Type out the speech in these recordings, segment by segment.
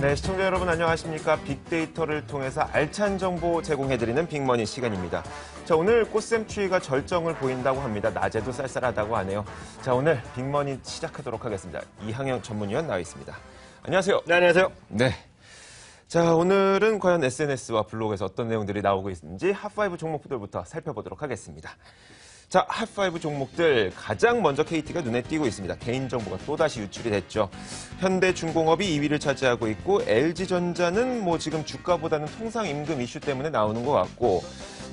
네, 시청자 여러분 안녕하십니까? 빅데이터를 통해서 알찬 정보 제공해드리는 빅머니 시간입니다. 자, 오늘 꽃샘추위가 절정을 보인다고 합니다. 낮에도 쌀쌀하다고 하네요. 자, 오늘 빅머니 시작하도록 하겠습니다. 이항영 전문위원 나와 있습니다. 안녕하세요. 네, 안녕하세요. 네. 자, 오늘은 과연 SNS와 블로그에서 어떤 내용들이 나오고 있는지 핫5 종목들부터 살펴보도록 하겠습니다. 자, 핫5 종목들 가장 먼저 KT가 눈에 띄고 있습니다. 개인정보가 또다시 유출이 됐죠. 현대중공업이 2위를 차지하고 있고 LG전자는 뭐 지금 주가보다는 통상임금 이슈 때문에 나오는 것 같고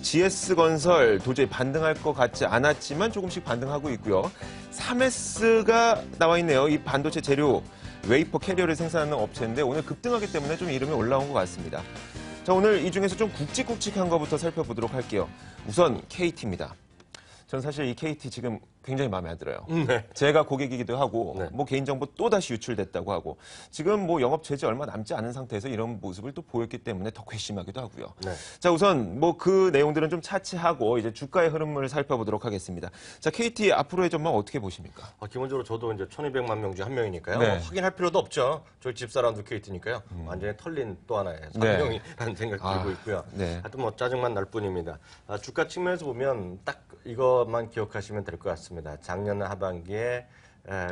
GS건설 도저히 반등할 것 같지 않았지만 조금씩 반등하고 있고요. 3S가 나와 있네요. 이 반도체 재료 웨이퍼 캐리어를 생산하는 업체인데 오늘 급등하기 때문에 좀 이름이 올라온 것 같습니다. 자, 오늘 이 중에서 좀 굵직굵직한 것부터 살펴보도록 할게요. 우선 KT입니다. 전 사실 이 KT 지금 굉장히 마음에 들어요. 음, 네. 제가 고객이기도 하고 네. 뭐 개인정보 또다시 유출됐다고 하고 지금 뭐 영업 제재 얼마 남지 않은 상태에서 이런 모습을 또 보였기 때문에 더 괘씸하기도 하고요. 네. 자 우선 뭐 그 내용들은 좀 차치하고 이제 주가의 흐름을 살펴보도록 하겠습니다. 자 KT 앞으로의 전망 어떻게 보십니까? 아, 기본적으로 저도 이제 1,200만 명 중 한 명이니까요. 네. 확인할 필요도 없죠. 저희 집사람도 KT니까요. 음. 완전히 털린 또 하나의 사명이라는 네. 생각 아, 들고 있고요. 네. 하여튼 뭐 짜증만 날 뿐입니다. 아, 주가 측면에서 보면 딱 이것만 기억하시면 될 것 같습니다. 있습니다. 작년 하반기에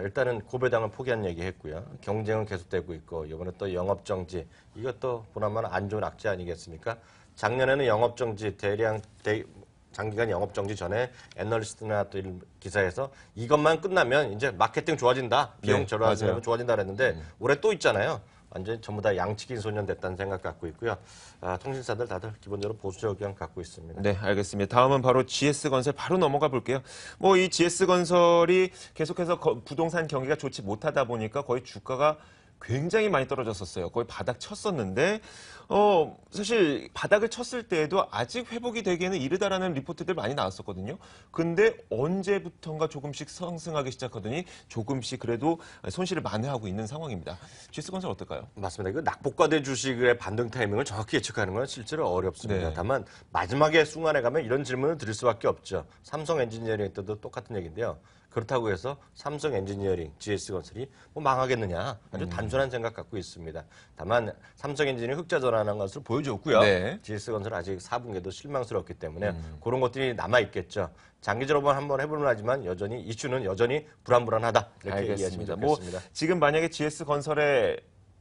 일단은 고배당을 포기한 얘기했고요. 경쟁은 계속되고 있고 이번에 또 영업 정지 이것도 보나마나 안 좋은 악재 아니겠습니까? 작년에는 영업 정지 대량 대, 장기간 영업 정지 전에 애널리스트나 또 기사에서 이것만 끝나면 이제 마케팅 좋아진다 네, 비용 네, 절하면 좋아진다 그랬는데 음. 올해 또 있잖아요. 완전히 전부 다양치기 소년 됐다는 생각 갖고 있고요. 아, 통신사들 다들 기본적으로 보수적 의견 갖고 있습니다. 네, 알겠습니다. 다음은 바로 GS건설 바로 넘어가 볼게요. 뭐 이 GS건설이 계속해서 부동산 경기가 좋지 못하다 보니까 거의 주가가 굉장히 많이 떨어졌었어요. 거의 바닥 쳤었는데 어 사실 바닥을 쳤을 때에도 아직 회복이 되기에는 이르다라는 리포트들 많이 나왔었거든요. 근데 언제부턴가 조금씩 상승하기 시작하더니 조금씩 그래도 손실을 만회하고 있는 상황입니다. G스건설 어떨까요? 맞습니다. 그 낙폭과대 주식의 반등 타이밍을 정확히 예측하는 건 실제로 어렵습니다. 네. 다만 마지막에 순간에 가면 이런 질문을 드릴 수밖에 없죠. 삼성 엔지니어링 때도 똑같은 얘기인데요. 그렇다고 해서 삼성 엔지니어링, GS 건설이 뭐 망하겠느냐 아주 음. 단순한 생각 갖고 있습니다. 다만 삼성 엔지니어링 흑자 전환한 것을 보여줬고요. 네. GS 건설은 아직 4분기에도 실망스럽기 때문에 음. 그런 것들이 남아 있겠죠. 장기적으로 한번 해보면 하지만 여전히 이슈는 여전히 불안불안하다 이렇게 알겠습니다. 얘기하시면 뭐 좋겠습니다. 뭐 지금 만약에 GS 건설의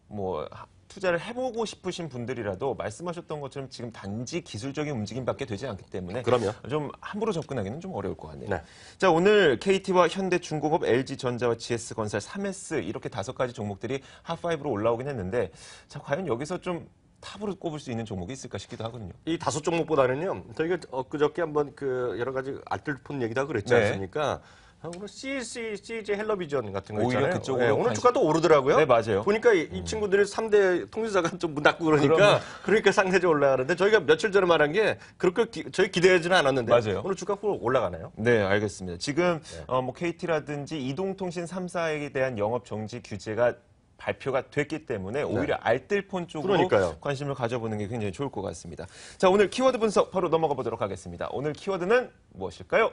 뭐 투자를 해보고 싶으신 분들이라도 말씀하셨던 것처럼 지금 단지 기술적인 움직임밖에 되지 않기 때문에 그럼요. 좀 함부로 접근하기는 좀 어려울 것 같네요. 네. 자 오늘 KT와 현대중공업, LG전자와 GS건설, 3S 이렇게 다섯 가지 종목들이 핫5로 올라오긴 했는데 자 과연 여기서 좀 탑으로 꼽을 수 있는 종목이 있을까 싶기도 하거든요. 이 다섯 종목보다는요. 저희가 엊그저께 한번 그 여러 가지 알뜰폰 얘기도 그랬지 네. 않습니까? 오늘 CC, CJ 헬로비전 같은 거 있잖아요. 오히려 그쪽 네, 예, 오늘 주가 또 오르더라고요. 네, 맞아요. 보니까 이, 이 음. 친구들이 3대 통신사가 좀 문 닫고 그러니까 그러 그러니까 상대적으로 올라가는데 저희가 며칠 전에 말한 게 그렇게 기, 저희 기대하지는 않았는데 맞아요. 오늘 주가 훅 올라가나요? 네, 알겠습니다. 지금 네. 어, 뭐 KT라든지 이동통신 3사에 대한 영업 정지 규제가 발표가 됐기 때문에 네. 오히려 네. 알뜰폰 쪽으로 그러니까요. 관심을 가져보는 게 굉장히 좋을 것 같습니다. 자, 오늘 키워드 분석 바로 넘어가 보도록 하겠습니다. 오늘 키워드는 무엇일까요?